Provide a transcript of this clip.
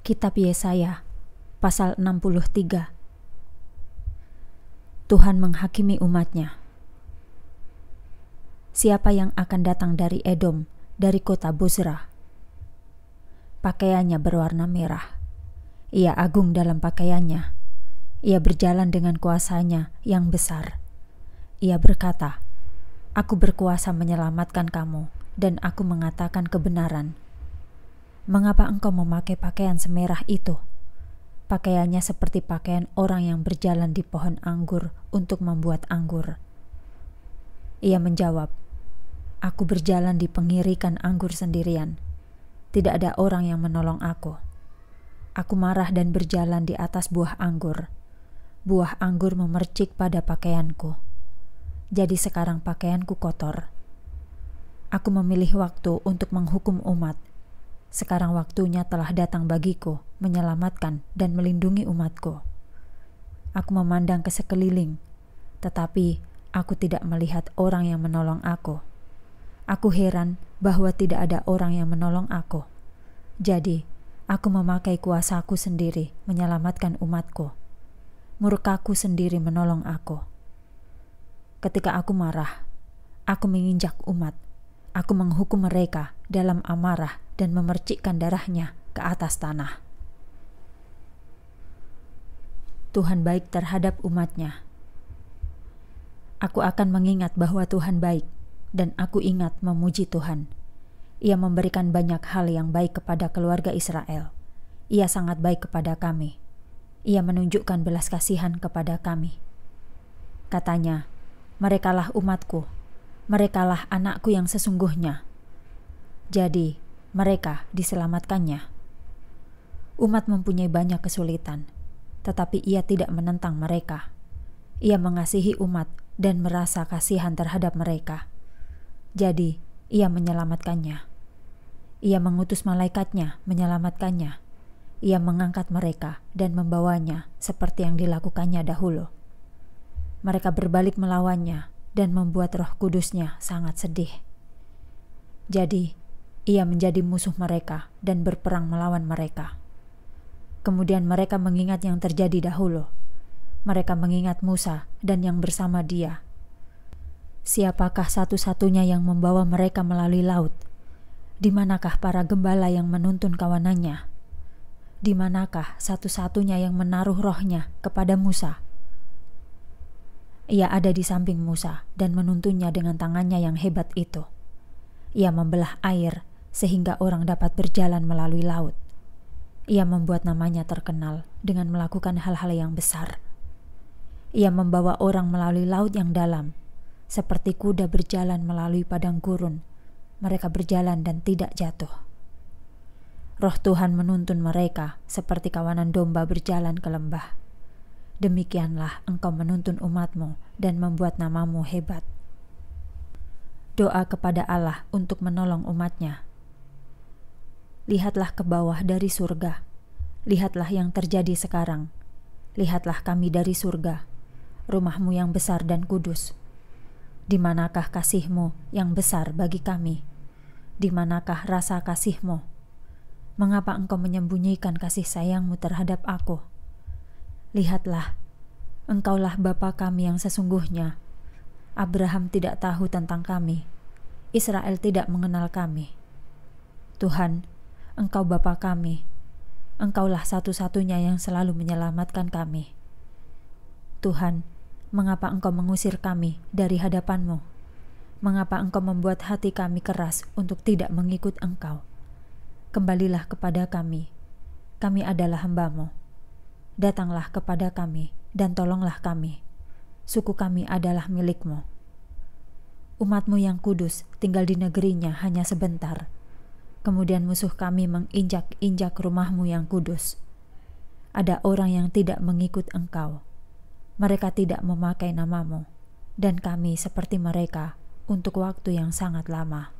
Kitab Yesaya pasal 63 Tuhan menghakimi umatnya Siapa yang akan datang dari Edom dari kota Busra? Pakaiannya berwarna merah Ia agung dalam pakaiannya Ia berjalan dengan kuasanya yang besar Ia berkata Aku berkuasa menyelamatkan kamu dan aku mengatakan kebenaran mengapa engkau memakai pakaian semerah itu? Pakaiannya seperti pakaian orang yang berjalan di pohon anggur untuk membuat anggur. Ia menjawab, Aku berjalan di pengirikan anggur sendirian. Tidak ada orang yang menolong aku. Aku marah dan berjalan di atas buah anggur. Buah anggur memercik pada pakaianku. Jadi sekarang pakaianku kotor. Aku memilih waktu untuk menghukum umat sekarang waktunya telah datang bagiku menyelamatkan dan melindungi umatku. Aku memandang ke sekeliling, tetapi aku tidak melihat orang yang menolong aku. Aku heran bahwa tidak ada orang yang menolong aku. Jadi, aku memakai kuasaku sendiri menyelamatkan umatku. Murkaku sendiri menolong aku. Ketika aku marah, aku menginjak umat. Aku menghukum mereka dalam amarah dan memercikkan darahnya ke atas tanah. Tuhan baik terhadap umatnya. Aku akan mengingat bahwa Tuhan baik, dan aku ingat memuji Tuhan. Ia memberikan banyak hal yang baik kepada keluarga Israel. Ia sangat baik kepada kami. Ia menunjukkan belas kasihan kepada kami. Katanya, "Merekalah umatku, merekalah anakku yang sesungguhnya." Jadi, mereka diselamatkannya. Umat mempunyai banyak kesulitan, tetapi ia tidak menentang mereka. Ia mengasihi umat dan merasa kasihan terhadap mereka. Jadi, ia menyelamatkannya. Ia mengutus malaikatnya menyelamatkannya. Ia mengangkat mereka dan membawanya seperti yang dilakukannya dahulu. Mereka berbalik melawannya dan membuat roh kudusnya sangat sedih. Jadi, ia menjadi musuh mereka dan berperang melawan mereka. Kemudian mereka mengingat yang terjadi dahulu. Mereka mengingat Musa dan yang bersama dia. Siapakah satu-satunya yang membawa mereka melalui laut? Di manakah para gembala yang menuntun kawanannya? Di manakah satu-satunya yang menaruh rohnya kepada Musa? Ia ada di samping Musa dan menuntunnya dengan tangannya yang hebat itu ia membelah air sehingga orang dapat berjalan melalui laut. Ia membuat namanya terkenal dengan melakukan hal-hal yang besar. Ia membawa orang melalui laut yang dalam, seperti kuda berjalan melalui padang gurun. Mereka berjalan dan tidak jatuh. Roh Tuhan menuntun mereka seperti kawanan domba berjalan ke lembah. Demikianlah engkau menuntun umatmu dan membuat namamu hebat. Doa kepada Allah untuk menolong umatnya lihatlah ke bawah dari surga. Lihatlah yang terjadi sekarang. Lihatlah kami dari surga, rumahmu yang besar dan kudus. Di manakah kasihmu yang besar bagi kami? Di manakah rasa kasihmu? Mengapa engkau menyembunyikan kasih sayangmu terhadap aku? Lihatlah, engkaulah Bapa kami yang sesungguhnya. Abraham tidak tahu tentang kami. Israel tidak mengenal kami. Tuhan, Engkau Bapa kami, Engkaulah satu-satunya yang selalu menyelamatkan kami. Tuhan, mengapa Engkau mengusir kami dari hadapan-Mu? Mengapa Engkau membuat hati kami keras untuk tidak mengikut Engkau? Kembalilah kepada kami. Kami adalah hambamu. Datanglah kepada kami dan tolonglah kami. Suku kami adalah milikmu. Umatmu yang kudus tinggal di negerinya hanya sebentar Kemudian musuh kami menginjak-injak rumahmu yang kudus. Ada orang yang tidak mengikut engkau. Mereka tidak memakai namamu. Dan kami seperti mereka untuk waktu yang sangat lama.